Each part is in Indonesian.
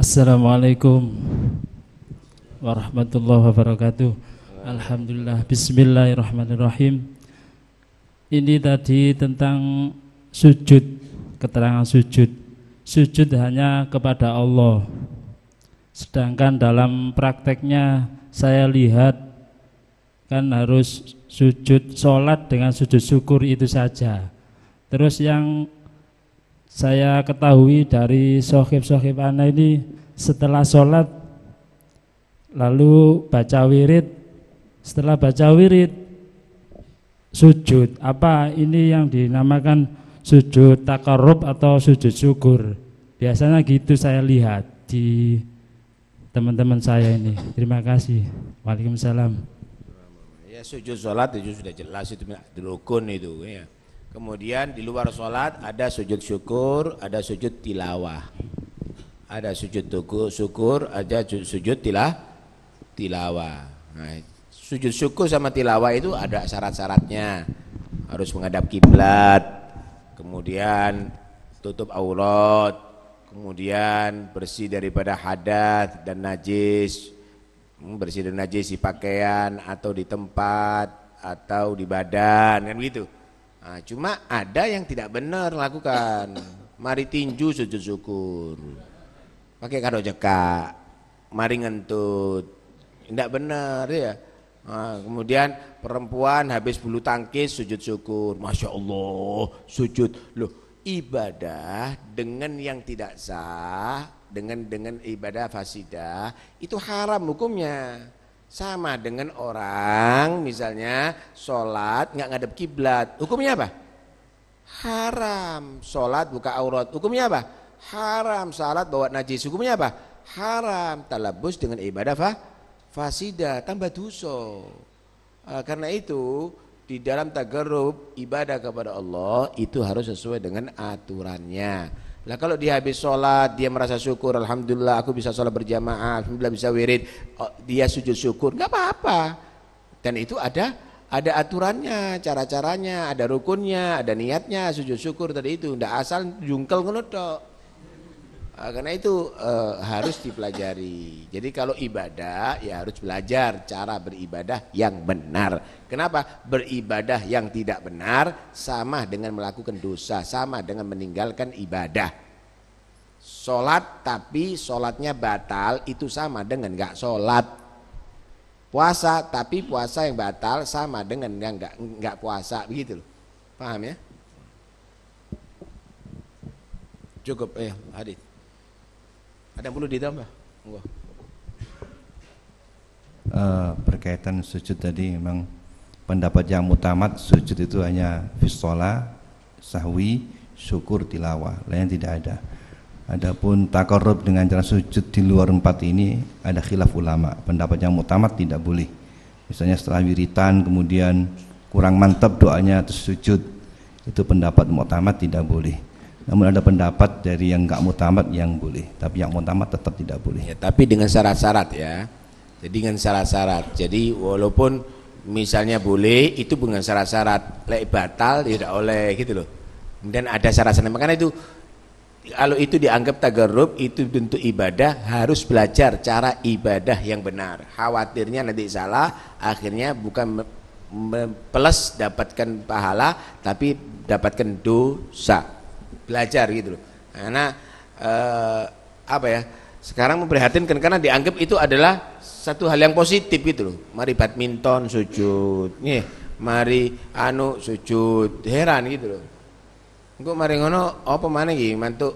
Assalamualaikum warahmatullahi wabarakatuh. Alhamdulillah bismillahirrahmanirrahim. Ini tadi tentang sujud, keterangan sujud. Sujud hanya kepada Allah. Sedangkan dalam prakteknya saya lihat kan harus sujud sholat dengan sujud syukur itu saja. Terus yang saya ketahui dari sohib-sohib anak ini setelah sholat lalu baca wirid setelah baca wirid sujud apa ini yang dinamakan sujud takarub atau sujud syukur biasanya gitu saya lihat di teman-teman saya ini terima kasih Waalaikumsalam ya sujud sholat itu sudah jelas itu rukun itu ya Kemudian di luar sholat ada sujud syukur, ada sujud tilawah. Ada sujud tuku, syukur, ada sujud tilah, tilawah. Nah, sujud syukur sama tilawah itu ada syarat-syaratnya. Harus menghadap kiblat, kemudian tutup aurat, kemudian bersih daripada hadat dan najis, hmm, bersih dan najis di pakaian atau di tempat atau di badan kan begitu Nah, cuma ada yang tidak benar lakukan. Mari tinju sujud syukur. Pakai kado jeka. Mari ngentut. Tidak benar ya. Nah, kemudian perempuan habis bulu tangkis sujud syukur. Masya Allah sujud. Loh ibadah dengan yang tidak sah dengan dengan ibadah fasidah itu haram hukumnya. Sama dengan orang misalnya sholat nggak ngadep kiblat, hukumnya apa? Haram. Sholat buka aurat, hukumnya apa? Haram. salat bawa najis, hukumnya apa? Haram. Talabus dengan ibadah fa? fasida, tambah dosa. Uh, karena itu di dalam tagarub ibadah kepada Allah itu harus sesuai dengan aturannya. Lah kalau dia habis sholat, dia merasa syukur, alhamdulillah aku bisa sholat berjamaah, alhamdulillah bisa wirid, oh, dia sujud syukur, nggak apa-apa. Dan itu ada ada aturannya, cara-caranya, ada rukunnya, ada niatnya, sujud syukur tadi itu, ndak asal jungkel ngelodok. Ah, karena itu uh, harus dipelajari. Jadi kalau ibadah ya harus belajar cara beribadah yang benar. Kenapa? Beribadah yang tidak benar sama dengan melakukan dosa, sama dengan meninggalkan ibadah. Sholat tapi sholatnya batal itu sama dengan nggak sholat. Puasa tapi puasa yang batal sama dengan yang nggak nggak puasa begitu loh. Paham ya? Cukup ya, eh, hadis. Ada yang perlu ditambah? Uh, berkaitan sujud tadi memang pendapat yang mutamat sujud itu hanya fisola, sahwi, syukur, tilawah lain tidak ada adapun takarrub dengan cara sujud di luar empat ini ada khilaf ulama pendapat yang mutamat tidak boleh misalnya setelah wiritan kemudian kurang mantap doanya terus sujud itu pendapat mutamat tidak boleh namun ada pendapat dari yang nggak mutamat yang boleh, tapi yang mutamat tetap tidak boleh. Ya, tapi dengan syarat-syarat ya. Jadi dengan syarat-syarat. Jadi walaupun misalnya boleh itu dengan syarat-syarat lek batal ya tidak oleh gitu loh. Kemudian ada syarat-syarat makanya itu kalau itu dianggap tagarrub itu bentuk ibadah harus belajar cara ibadah yang benar. Khawatirnya nanti salah akhirnya bukan plus dapatkan pahala tapi dapatkan dosa belajar gitu loh. Karena eh, apa ya? Sekarang memprihatinkan karena dianggap itu adalah satu hal yang positif gitu loh. Mari badminton sujud. Nih, mari anu sujud. Heran gitu loh. Engko mari ngono apa mana iki mantuk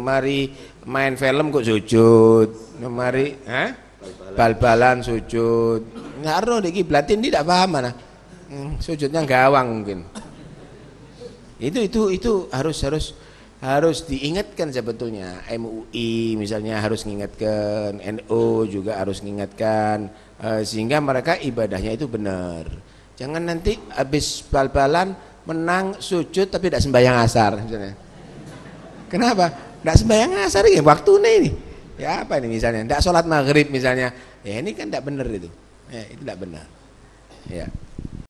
mari main film kok sujud. Mari, ha? Bal-balan sujud. ngaruh lagi iki blatin tidak paham mana. Hmm, sujudnya gawang mungkin. Itu itu itu harus harus harus diingatkan sebetulnya MUI misalnya harus mengingatkan NU juga harus mengingatkan eh, sehingga mereka ibadahnya itu benar jangan nanti habis bal-balan menang sujud tapi tidak sembahyang asar misalnya kenapa tidak sembahyang asar ya waktu ini ya apa ini misalnya tidak sholat maghrib misalnya ya ini kan tidak benar itu ya, itu tidak benar ya